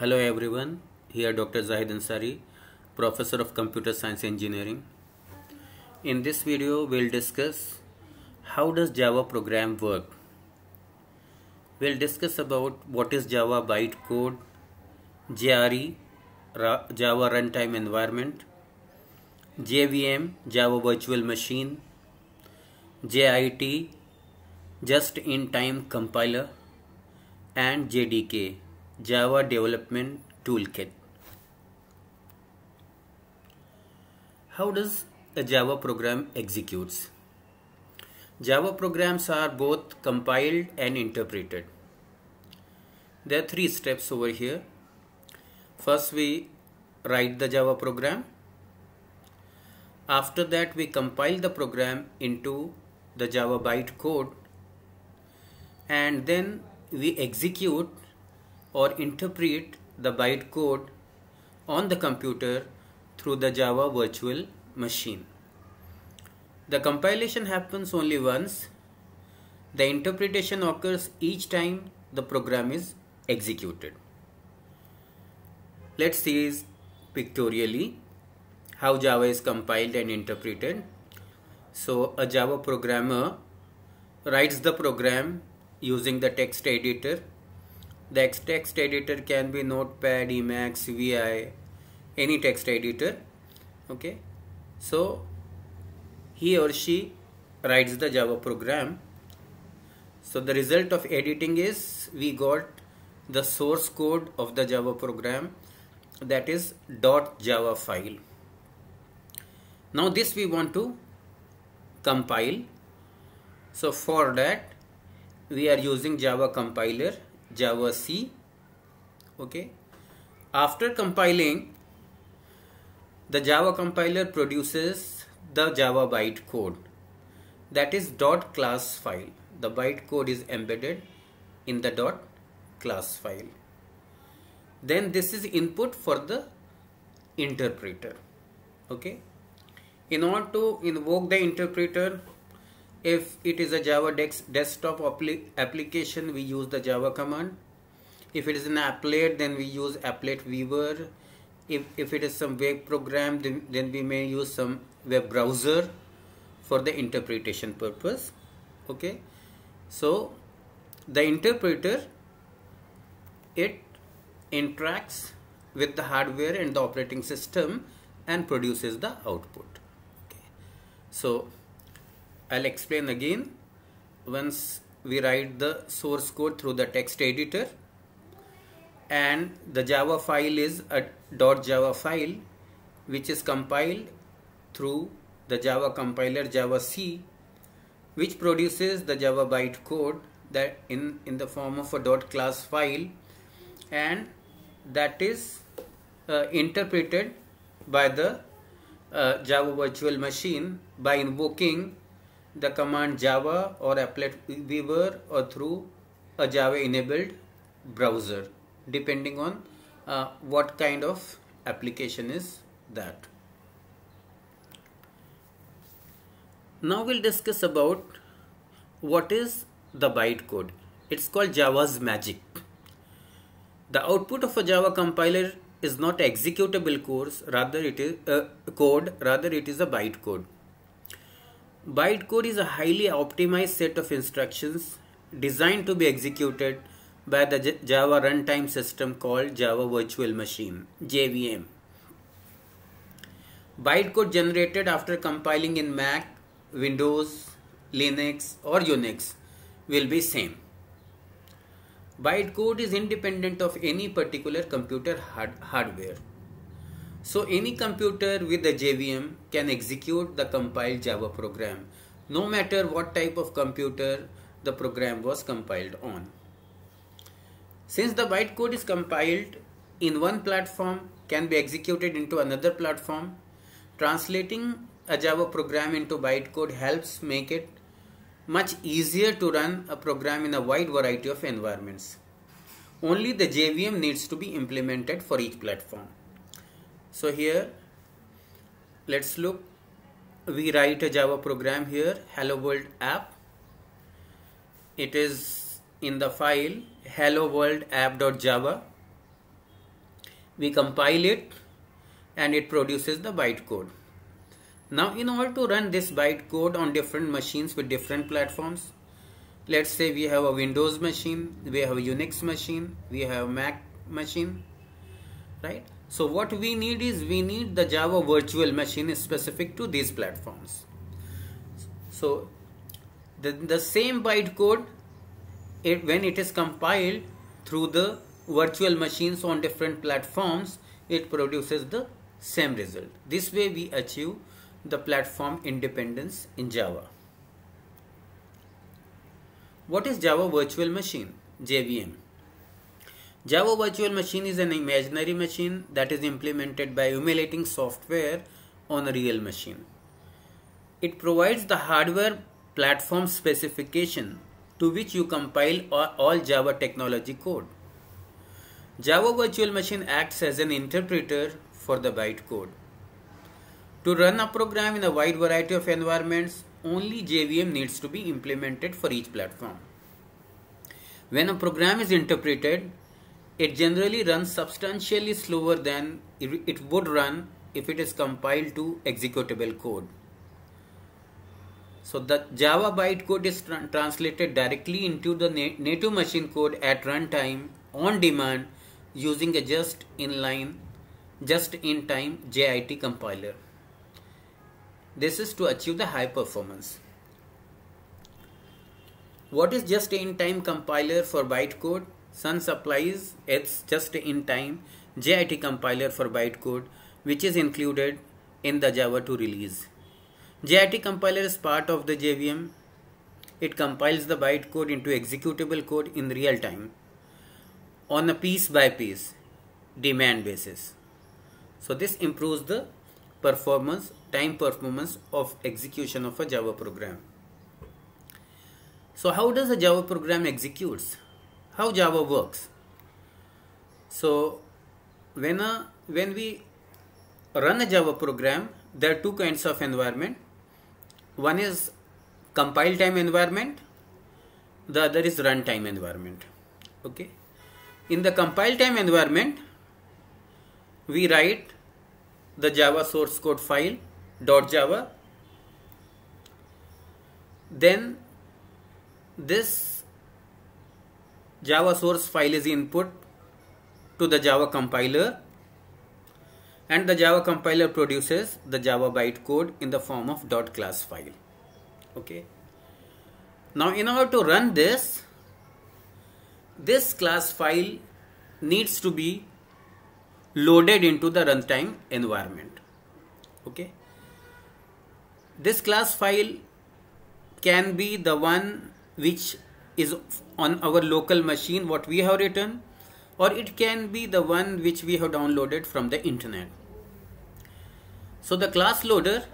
Hello everyone, here Dr. Zahid Ansari, Professor of Computer Science Engineering. In this video, we'll discuss how does Java program work. We'll discuss about what is Java bytecode, JRE, Java Runtime Environment, JVM, Java Virtual Machine, JIT, Just-in-Time Compiler, and JDK, Java Development Toolkit. How does a Java program executes? Java programs are both compiled and interpreted. There are three steps over here. First we write the Java program. After that we compile the program into the Java bytecode and then we execute or interpret the bytecode on the computer through the Java virtual machine. The compilation happens only once. The interpretation occurs each time the program is executed. Let's see pictorially how Java is compiled and interpreted. So a Java programmer writes the program using the text editor the text editor can be Notepad, Emacs, VI, any text editor. Okay, so he or she writes the Java program. So the result of editing is we got the source code of the Java program that is .java file. Now this we want to compile. So for that we are using Java compiler Java C. Okay. After compiling, the Java compiler produces the Java bytecode that is dot class file. The bytecode is embedded in the dot class file. Then this is input for the interpreter. Okay. In order to invoke the interpreter, if it is a java desktop application we use the java command if it is an applet then we use applet viewer. if, if it is some web program then, then we may use some web browser for the interpretation purpose okay so the interpreter it interacts with the hardware and the operating system and produces the output okay. so I'll explain again once we write the source code through the text editor and the java file is a .java file which is compiled through the java compiler java c which produces the java byte code that in in the form of a class file and that is uh, interpreted by the uh, java virtual machine by invoking the command java or applet viewer or through a java enabled browser depending on uh, what kind of application is that now we'll discuss about what is the bytecode it's called java's magic the output of a java compiler is not executable course rather it is uh, code rather it is a bytecode bytecode is a highly optimized set of instructions designed to be executed by the Java runtime system called Java Virtual Machine JVM. Bytecode generated after compiling in Mac, Windows, Linux or Unix will be same. Bytecode is independent of any particular computer hard hardware. So any computer with a JVM can execute the compiled Java program no matter what type of computer the program was compiled on. Since the bytecode is compiled in one platform can be executed into another platform, translating a Java program into bytecode helps make it much easier to run a program in a wide variety of environments. Only the JVM needs to be implemented for each platform so here let's look we write a java program here hello world app it is in the file hello world app.java we compile it and it produces the bytecode now in order to run this bytecode on different machines with different platforms let's say we have a windows machine we have a unix machine we have mac machine right so what we need is we need the Java virtual machine specific to these platforms. So the, the same bytecode it, when it is compiled through the virtual machines on different platforms it produces the same result. This way we achieve the platform independence in Java. What is Java Virtual Machine? JVM. Java Virtual Machine is an imaginary machine that is implemented by emulating software on a real machine. It provides the hardware platform specification to which you compile all Java technology code. Java Virtual Machine acts as an interpreter for the bytecode. To run a program in a wide variety of environments, only JVM needs to be implemented for each platform. When a program is interpreted, it generally runs substantially slower than it would run if it is compiled to executable code. So the Java bytecode is tra translated directly into the native machine code at runtime on demand using a just in line, just in time JIT compiler. This is to achieve the high performance. What is just in time compiler for bytecode? Sun supplies its just-in-time JIT compiler for bytecode which is included in the Java 2 release. JIT compiler is part of the JVM. It compiles the bytecode into executable code in real time on a piece by piece demand basis. So this improves the performance, time performance of execution of a Java program. So how does a Java program executes? how Java works. So when a uh, when we run a Java program, there are two kinds of environment. One is compile time environment, the other is runtime environment. Okay. In the compile time environment, we write the Java source code file dot Java. Then this Java source file is input to the Java compiler and the Java compiler produces the Java bytecode in the form of dot class file. Okay. Now in order to run this, this class file needs to be loaded into the runtime environment. Okay. This class file can be the one which is on our local machine what we have written or it can be the one which we have downloaded from the internet. So the class loader,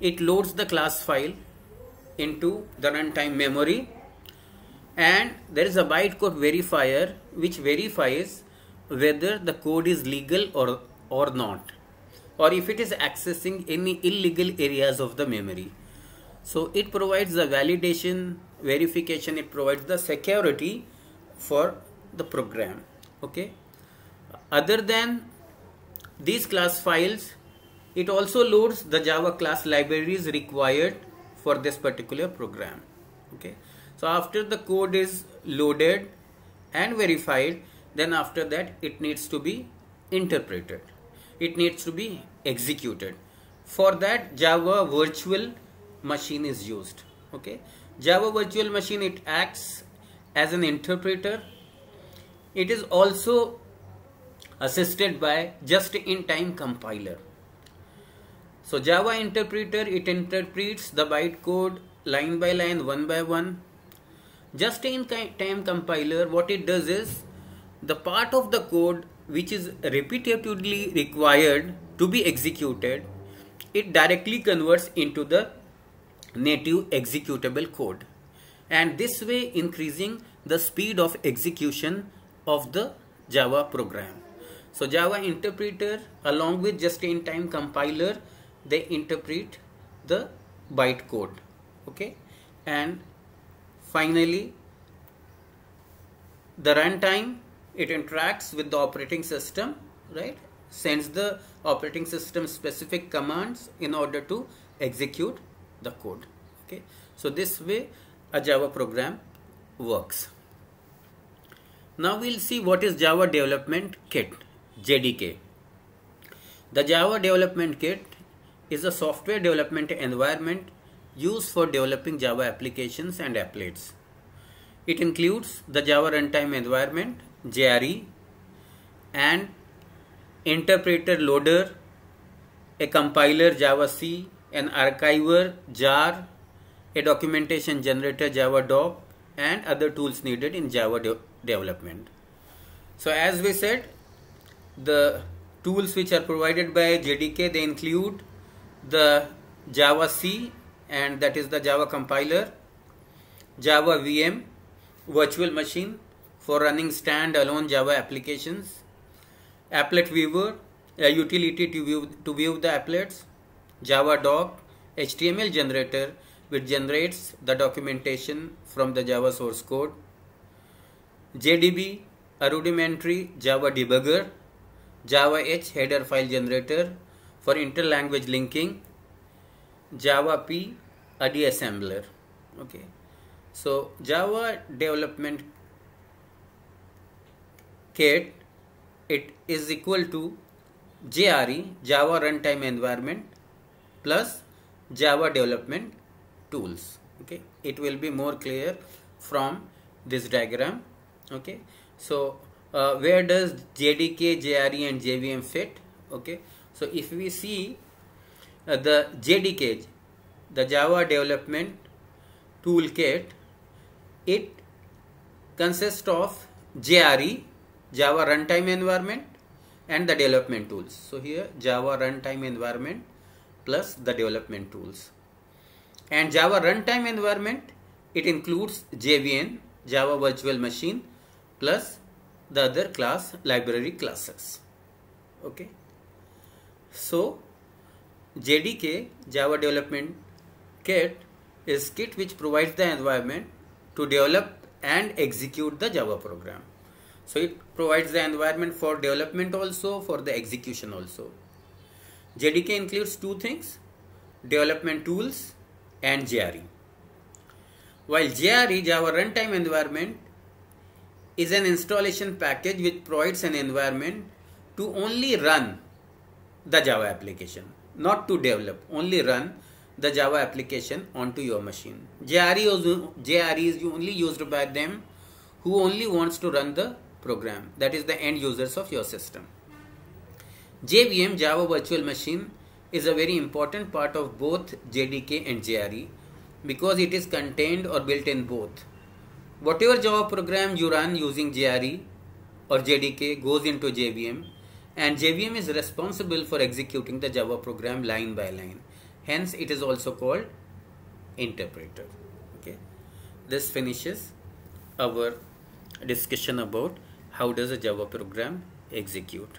it loads the class file into the runtime memory and there is a bytecode verifier which verifies whether the code is legal or, or not or if it is accessing any illegal areas of the memory. So it provides the validation verification it provides the security for the program okay other than these class files it also loads the java class libraries required for this particular program okay so after the code is loaded and verified then after that it needs to be interpreted it needs to be executed for that java virtual machine is used okay Java Virtual Machine, it acts as an interpreter. It is also assisted by just-in-time compiler. So Java interpreter, it interprets the bytecode line by line, one by one. Just-in-time compiler, what it does is the part of the code which is repeatedly required to be executed, it directly converts into the native executable code and this way increasing the speed of execution of the Java program. So Java interpreter along with just-in-time compiler they interpret the bytecode okay and finally the runtime it interacts with the operating system right sends the operating system specific commands in order to execute the code okay so this way a java program works now we'll see what is java development kit jdk the java development kit is a software development environment used for developing java applications and applets it includes the java runtime environment jre and interpreter loader a compiler java c an archiver, jar, a documentation generator, Java doc, and other tools needed in Java de development. So as we said, the tools which are provided by JDK, they include the Java C and that is the Java compiler, Java VM, virtual machine for running standalone Java applications, applet viewer, a utility to view, to view the applets, JavaDoc HTML generator which generates the documentation from the Java source code. JDB, a rudimentary Java debugger. Java H header file generator for interlanguage linking. Java P, a deassembler. Okay. So Java development kit, it is equal to JRE, Java Runtime Environment plus Java development tools. Okay, it will be more clear from this diagram. Okay, so uh, where does JDK, JRE and JVM fit? Okay, so if we see uh, the JDK, the Java development toolkit, it consists of JRE, Java runtime environment and the development tools. So here Java runtime environment plus the development tools. And Java runtime environment, it includes JVN, Java Virtual Machine, plus the other class library classes. Okay. So, JDK, Java Development Kit, is kit which provides the environment to develop and execute the Java program. So it provides the environment for development also, for the execution also. JDK includes two things, development tools and JRE. While JRE, Java Runtime Environment, is an installation package which provides an environment to only run the Java application, not to develop, only run the Java application onto your machine. JRE, JRE is only used by them who only wants to run the program, that is the end users of your system. JVM Java Virtual Machine is a very important part of both JDK and JRE because it is contained or built in both. Whatever Java program you run using JRE or JDK goes into JVM and JVM is responsible for executing the Java program line by line. Hence it is also called interpreter. Okay. This finishes our discussion about how does a Java program execute.